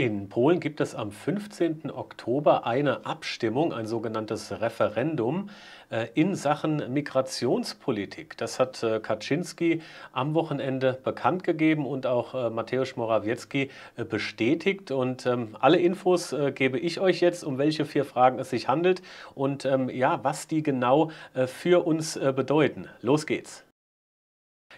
In Polen gibt es am 15. Oktober eine Abstimmung, ein sogenanntes Referendum äh, in Sachen Migrationspolitik. Das hat äh, Kaczynski am Wochenende bekannt gegeben und auch äh, Mateusz Morawiecki bestätigt. Und ähm, alle Infos gebe ich euch jetzt, um welche vier Fragen es sich handelt und ähm, ja, was die genau für uns bedeuten. Los geht's.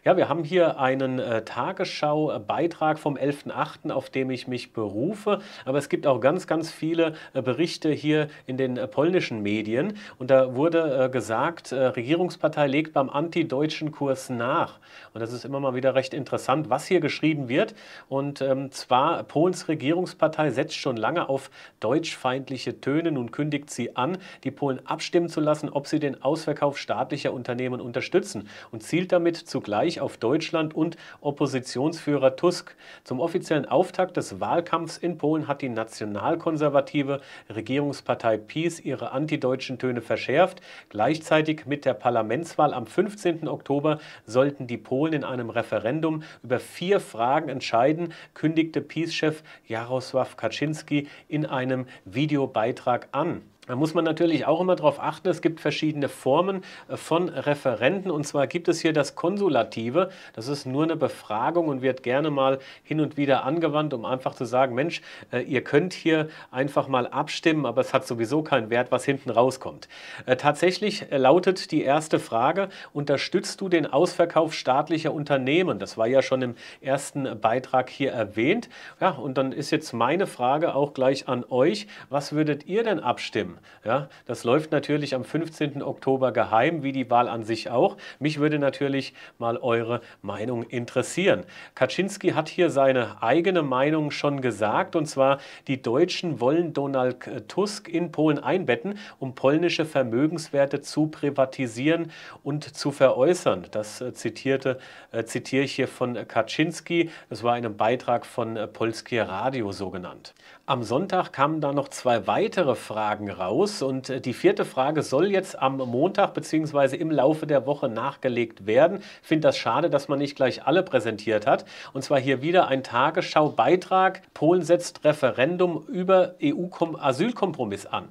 Ja, wir haben hier einen äh, Tagesschau-Beitrag vom 11.8., auf dem ich mich berufe. Aber es gibt auch ganz, ganz viele äh, Berichte hier in den äh, polnischen Medien. Und da wurde äh, gesagt, äh, Regierungspartei legt beim antideutschen Kurs nach. Und das ist immer mal wieder recht interessant, was hier geschrieben wird. Und ähm, zwar, Polens Regierungspartei setzt schon lange auf deutschfeindliche Töne. Nun kündigt sie an, die Polen abstimmen zu lassen, ob sie den Ausverkauf staatlicher Unternehmen unterstützen. Und zielt damit zugleich Vergleich auf Deutschland und Oppositionsführer Tusk. Zum offiziellen Auftakt des Wahlkampfs in Polen hat die nationalkonservative Regierungspartei PiS ihre antideutschen Töne verschärft. Gleichzeitig mit der Parlamentswahl am 15. Oktober sollten die Polen in einem Referendum über vier Fragen entscheiden, kündigte PiS-Chef Jarosław Kaczynski in einem Videobeitrag an. Da muss man natürlich auch immer darauf achten, es gibt verschiedene Formen äh, von Referenten und zwar gibt es hier das Konsulative, das ist nur eine Befragung und wird gerne mal hin und wieder angewandt, um einfach zu sagen, Mensch, äh, ihr könnt hier einfach mal abstimmen, aber es hat sowieso keinen Wert, was hinten rauskommt. Äh, tatsächlich lautet die erste Frage, unterstützt du den Ausverkauf staatlicher Unternehmen? Das war ja schon im ersten Beitrag hier erwähnt. Ja, und dann ist jetzt meine Frage auch gleich an euch, was würdet ihr denn abstimmen? Ja, das läuft natürlich am 15. Oktober geheim, wie die Wahl an sich auch. Mich würde natürlich mal eure Meinung interessieren. Kaczynski hat hier seine eigene Meinung schon gesagt, und zwar, die Deutschen wollen Donald Tusk in Polen einbetten, um polnische Vermögenswerte zu privatisieren und zu veräußern. Das äh, zitierte, äh, zitiere ich hier von Kaczynski. Das war in einem Beitrag von äh, Polskie Radio so genannt. Am Sonntag kamen da noch zwei weitere Fragen raus und äh, die vierte Frage soll jetzt am Montag bzw. im Laufe der Woche nachgelegt werden. Ich finde das schade, dass man nicht gleich alle präsentiert hat. Und zwar hier wieder ein Tagesschau-Beitrag. Polen setzt Referendum über EU-Asylkompromiss an.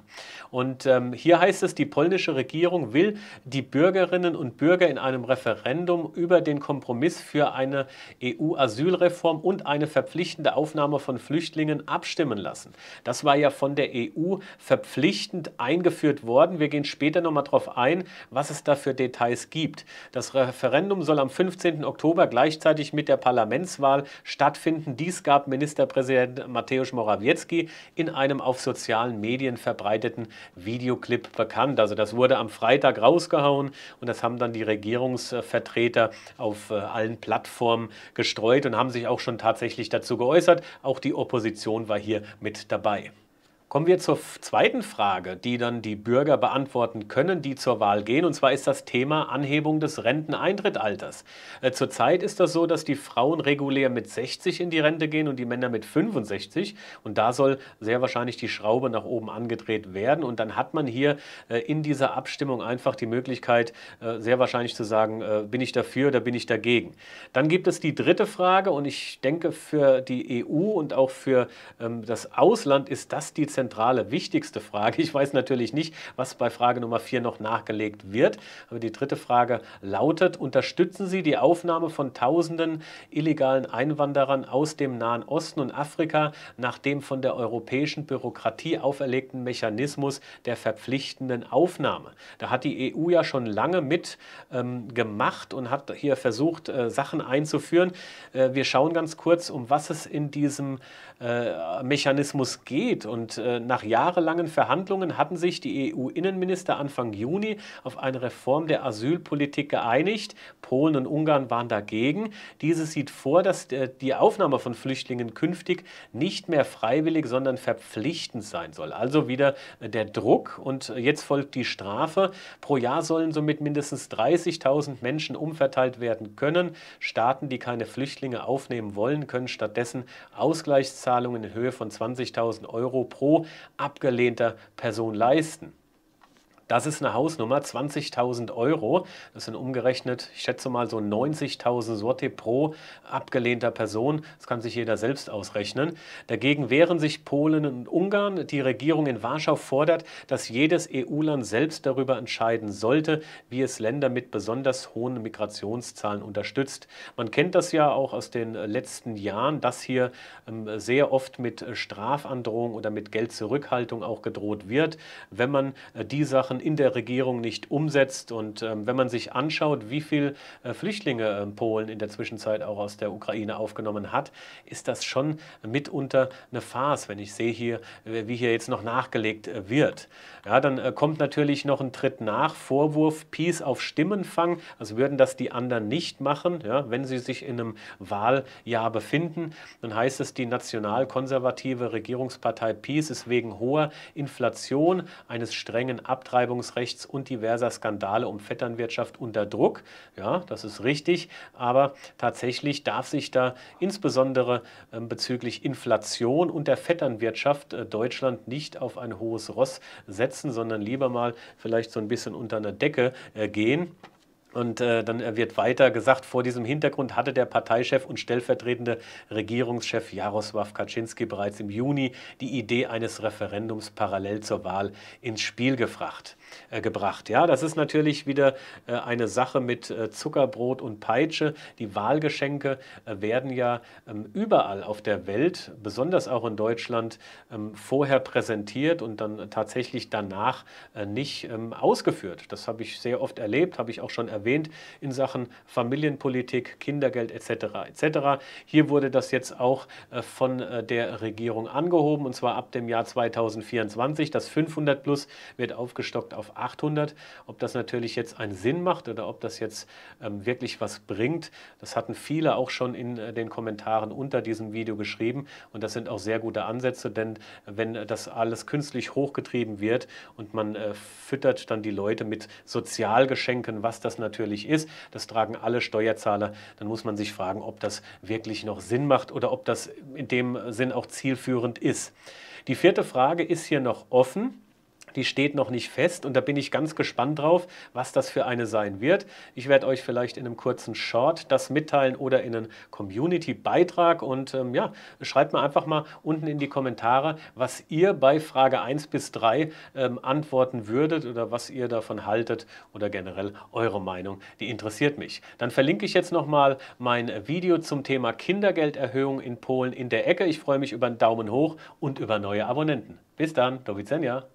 Und ähm, hier heißt es, die polnische Regierung will die Bürgerinnen und Bürger in einem Referendum über den Kompromiss für eine EU-Asylreform und eine verpflichtende Aufnahme von Flüchtlingen abstimmen lassen. Das war ja von der EU verpflichtend eingeführt worden. Wir gehen später nochmal darauf ein, was es da für Details gibt. Das Referendum soll am 15. Oktober gleichzeitig mit der Parlamentswahl stattfinden. Dies gab Ministerpräsident Mateusz Morawiecki in einem auf sozialen Medien verbreiteten Videoclip bekannt. Also das wurde am Freitag rausgehauen und das haben dann die Regierungsvertreter auf äh, allen Plattformen gestreut und haben sich auch schon tatsächlich dazu geäußert. Auch die Opposition war hier mit dabei. Kommen wir zur zweiten Frage, die dann die Bürger beantworten können, die zur Wahl gehen. Und zwar ist das Thema Anhebung des Renteneintrittsalters. Äh, zurzeit ist das so, dass die Frauen regulär mit 60 in die Rente gehen und die Männer mit 65. Und da soll sehr wahrscheinlich die Schraube nach oben angedreht werden. Und dann hat man hier äh, in dieser Abstimmung einfach die Möglichkeit, äh, sehr wahrscheinlich zu sagen, bin ich dafür oder bin ich dagegen. Dann gibt es die dritte Frage. Und ich denke, für die EU und auch für ähm, das Ausland ist das die Zentrale zentrale, wichtigste Frage. Ich weiß natürlich nicht, was bei Frage Nummer 4 noch nachgelegt wird, aber die dritte Frage lautet, unterstützen Sie die Aufnahme von tausenden illegalen Einwanderern aus dem Nahen Osten und Afrika nach dem von der europäischen Bürokratie auferlegten Mechanismus der verpflichtenden Aufnahme? Da hat die EU ja schon lange mit ähm, gemacht und hat hier versucht, äh, Sachen einzuführen. Äh, wir schauen ganz kurz, um was es in diesem äh, Mechanismus geht und äh, äh, nach jahrelangen Verhandlungen hatten sich die EU-Innenminister Anfang Juni auf eine Reform der Asylpolitik geeinigt, Polen und Ungarn waren dagegen. Dieses sieht vor, dass äh, die Aufnahme von Flüchtlingen künftig nicht mehr freiwillig, sondern verpflichtend sein soll. Also wieder äh, der Druck und äh, jetzt folgt die Strafe. Pro Jahr sollen somit mindestens 30.000 Menschen umverteilt werden können. Staaten, die keine Flüchtlinge aufnehmen wollen, können stattdessen Ausgleichszahlungen in Höhe von 20.000 Euro pro abgelehnter Person leisten. Das ist eine Hausnummer, 20.000 Euro. Das sind umgerechnet, ich schätze mal so 90.000 Sorte pro abgelehnter Person. Das kann sich jeder selbst ausrechnen. Dagegen wehren sich Polen und Ungarn. Die Regierung in Warschau fordert, dass jedes EU-Land selbst darüber entscheiden sollte, wie es Länder mit besonders hohen Migrationszahlen unterstützt. Man kennt das ja auch aus den letzten Jahren, dass hier ähm, sehr oft mit äh, Strafandrohung oder mit Geldzurückhaltung auch gedroht wird, wenn man äh, die Sachen in der Regierung nicht umsetzt. Und ähm, wenn man sich anschaut, wie viele äh, Flüchtlinge äh, Polen in der Zwischenzeit auch aus der Ukraine aufgenommen hat, ist das schon mitunter eine Farce, wenn ich sehe hier, äh, wie hier jetzt noch nachgelegt äh, wird. Ja, dann äh, kommt natürlich noch ein Tritt nach, Vorwurf, Peace auf Stimmenfang, also würden das die anderen nicht machen, ja, wenn sie sich in einem Wahljahr befinden. Dann heißt es, die nationalkonservative Regierungspartei Peace ist wegen hoher Inflation, eines strengen Abtreibens Abtreibungsrechts und diverser Skandale um Vetternwirtschaft unter Druck. Ja, das ist richtig, aber tatsächlich darf sich da insbesondere ähm, bezüglich Inflation und der Vetternwirtschaft äh, Deutschland nicht auf ein hohes Ross setzen, sondern lieber mal vielleicht so ein bisschen unter eine Decke äh, gehen. Und äh, dann äh, wird weiter gesagt, vor diesem Hintergrund hatte der Parteichef und stellvertretende Regierungschef Jaroslaw Kaczynski bereits im Juni die Idee eines Referendums parallel zur Wahl ins Spiel gefracht, äh, gebracht. Ja, das ist natürlich wieder äh, eine Sache mit äh, Zuckerbrot und Peitsche. Die Wahlgeschenke äh, werden ja ähm, überall auf der Welt, besonders auch in Deutschland, ähm, vorher präsentiert und dann tatsächlich danach nicht ähm, ausgeführt. Das habe ich sehr oft erlebt, habe ich auch schon erwähnt erwähnt, in Sachen Familienpolitik, Kindergeld etc. etc. Hier wurde das jetzt auch äh, von äh, der Regierung angehoben und zwar ab dem Jahr 2024. Das 500 plus wird aufgestockt auf 800. Ob das natürlich jetzt einen Sinn macht oder ob das jetzt ähm, wirklich was bringt, das hatten viele auch schon in äh, den Kommentaren unter diesem Video geschrieben und das sind auch sehr gute Ansätze, denn wenn das alles künstlich hochgetrieben wird und man füttert dann die Leute mit Sozialgeschenken, was das natürlich natürlich ist, das tragen alle Steuerzahler, dann muss man sich fragen, ob das wirklich noch Sinn macht oder ob das in dem Sinn auch zielführend ist. Die vierte Frage ist hier noch offen die steht noch nicht fest und da bin ich ganz gespannt drauf, was das für eine sein wird. Ich werde euch vielleicht in einem kurzen Short das mitteilen oder in einem Community-Beitrag und ähm, ja, schreibt mir einfach mal unten in die Kommentare, was ihr bei Frage 1 bis 3 ähm, antworten würdet oder was ihr davon haltet oder generell eure Meinung, die interessiert mich. Dann verlinke ich jetzt nochmal mein Video zum Thema Kindergelderhöhung in Polen in der Ecke. Ich freue mich über einen Daumen hoch und über neue Abonnenten. Bis dann, Dovizenja.